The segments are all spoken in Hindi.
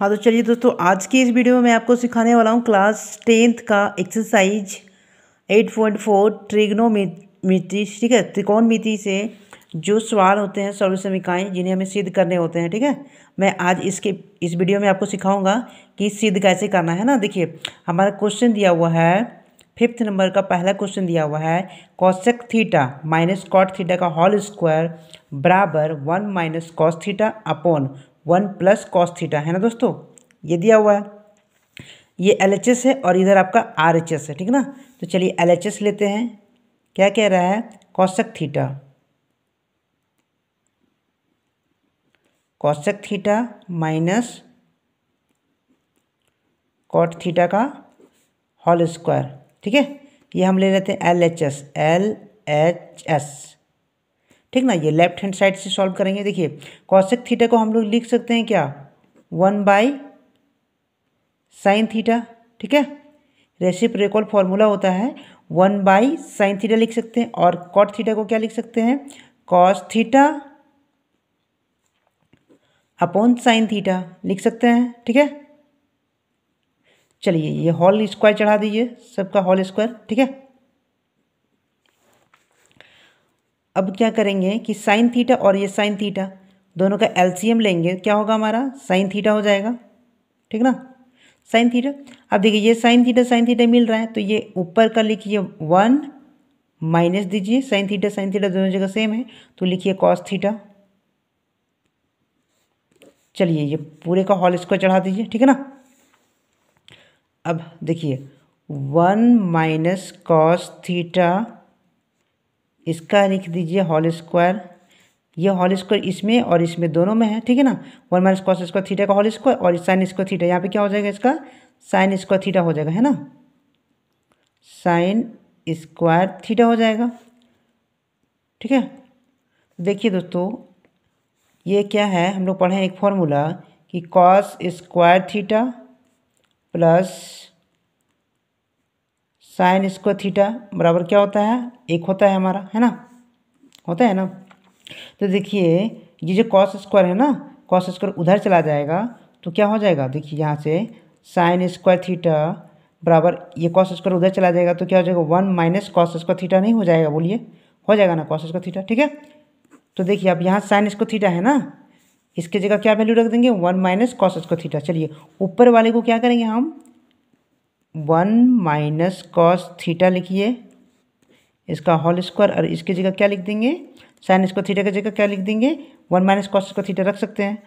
हाँ तो चलिए दोस्तों आज की इस वीडियो में मैं आपको सिखाने वाला हूँ क्लास टेंथ का exercise eight point four trigonometry ठीक है त्रिकोण मिति से जो सवाल होते हैं सर्व समिकाएँ जिन्हें हमें सिद्ध करने होते हैं ठीक है मैं आज इसके इस वीडियो में आपको सिखाऊंगा कि सिद्ध कैसे करना है ना देखिए हमारा क्वेश्चन दिया हुआ है फिफ्थ नंबर का पहला क्वेश्चन दिया हुआ है cosec theta minus cot theta का होल स्क्वायर बराबर one minus cos theta upon one plus cos theta है ना दोस्तों ये दिया हुआ है ये एल है और इधर आपका आर है ठीक ना तो चलिए एल लेते हैं क्या कह रहा है cosec theta cosec theta minus cot theta का होल स्क्वायर ठीक है ये हम ले लेते हैं L H S L H S ठीक ना ये लेफ्ट हैंड साइड से सॉल्व करेंगे देखिए कॉशेक थीटा को हम लोग लिख सकते हैं क्या वन बाई साइन थीटा ठीक है रेसिप रेकॉल फॉर्मूला होता है वन बाई साइन थीटा लिख सकते हैं और कॉट थीटा को क्या लिख सकते हैं cos theta upon sine theta लिख सकते हैं ठीक है चलिए ये हॉल स्क्वायर चढ़ा दीजिए सबका हॉल स्क्वायर ठीक है अब क्या करेंगे कि साइन थीटा और ये साइन थीटा दोनों का एलसीएम लेंगे क्या होगा हमारा साइन थीटा हो जाएगा ठीक ना साइन थीटा अब देखिए ये साइन थीटा साइन थीटा मिल रहा है तो ये ऊपर का लिखिए वन माइनस दीजिए साइन थीटा साइन थीटा दोनों जगह सेम है तो लिखिए कॉस थीटा चलिए ये पूरे का हॉल स्क्वायर चढ़ा दीजिए ठीक है ना अब देखिए वन माइनस कॉस थीटा इसका लिख दीजिए हॉल स्क्वायर ये हॉल स्क्वायर इसमें और इसमें दोनों में है ठीक है ना one minus cos square theta का हॉल स्क्वायर और साइन स्क्वायर थीटा यहाँ पे क्या हो जाएगा इसका साइन स्क्वायर थीटा हो जाएगा है ना साइन स्क्वायर थीटा हो जाएगा ठीक है देखिए दोस्तों ये क्या है हम लोग पढ़े एक फॉर्मूला कि cos square theta plus sine square theta बराबर क्या होता है एक होता है हमारा है ना होता है ना तो देखिए ये जो कॉस स्क्वायर है ना कॉस स्क्वायर उधर चला जाएगा तो क्या हो जाएगा देखिए यहाँ से साइन स्क्वायर थीटा बराबर ये कॉस स्क्वायर उधर चला जाएगा तो क्या हो जाएगा one minus cos square theta नहीं हो जाएगा बोलिए हो जाएगा ना कॉस स्क्वायर थीटा ठीक है तो देखिए अब यहाँ साइन स्क्वायर थीटा है ना इसके जगह क्या वैल्यू रख देंगे one minus cos square theta चलिए ऊपर वाले को क्या करेंगे हम वन माइनस कॉस थीटा लिखिए इसका होल स्क्वायर और इसकी जगह क्या लिख देंगे साइन स्क्वायर थीटा की जगह क्या लिख देंगे one minus cos square theta रख सकते हैं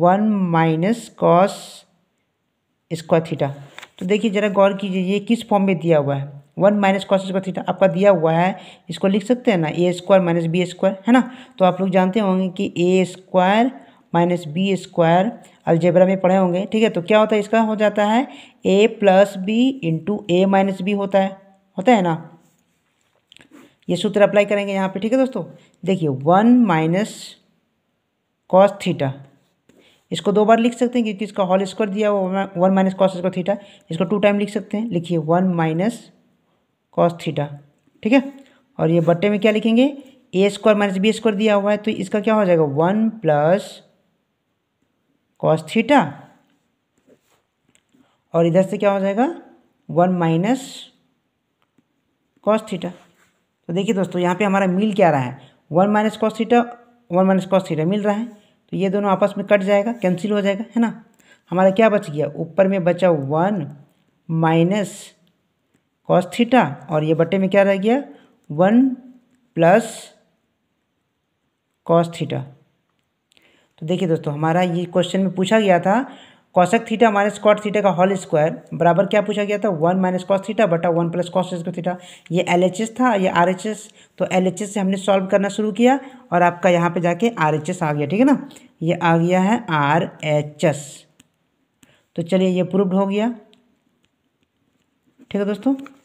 one minus cos square theta तो देखिए ज़रा गौर कीजिए ये किस फॉर्म में दिया हुआ है one minus cos square theta आपका दिया हुआ है इसको लिख सकते हैं ना a square minus b square है ना तो आप लोग जानते होंगे कि a square minus b square algebra में पढ़े होंगे ठीक है तो क्या होता है इसका हो जाता है a plus b into a minus b होता है होता है ना ये सूत्र अप्लाई करेंगे यहाँ पे ठीक है दोस्तों देखिए वन माइनस कॉस थीटा इसको दो बार लिख सकते हैं क्योंकि इसका हॉल स्क्वायर दिया हुआ one minus cos square theta इसको टू टाइम लिख सकते हैं लिखिए वन माइनस कॉस थीटा ठीक है और ये बट्टे में क्या लिखेंगे a square minus b square दिया हुआ है तो इसका क्या हो जाएगा वन प्लस कॉस थीटा और इधर से क्या हो जाएगा वन माइनस कॉस थीटा तो देखिए दोस्तों यहाँ पे हमारा मिल क्या रहा है one minus cos theta one minus cos theta मिल रहा है तो ये दोनों आपस में कट जाएगा कैंसिल हो जाएगा है ना हमारा क्या बच गया ऊपर में बचा वन माइनस कॉस थीटा और ये बटे में क्या रह गया वन प्लस कॉस थीटा तो देखिए दोस्तों हमारा ये क्वेश्चन में पूछा गया था cosec theta minus cot theta का होल स्क्वायर बराबर क्या पूछा गया था वन माइनस कॉस थीटा बटा one plus cos square theta ये एल एच एस था ये आर एच एस तो एल एच एस से हमने सॉल्व करना शुरू किया और आपका यहाँ पे जाके आर एच एस आ गया ठीक है ना ये आ गया है आर एच एस तो चलिए ये प्रूव्ड हो गया ठीक है दोस्तों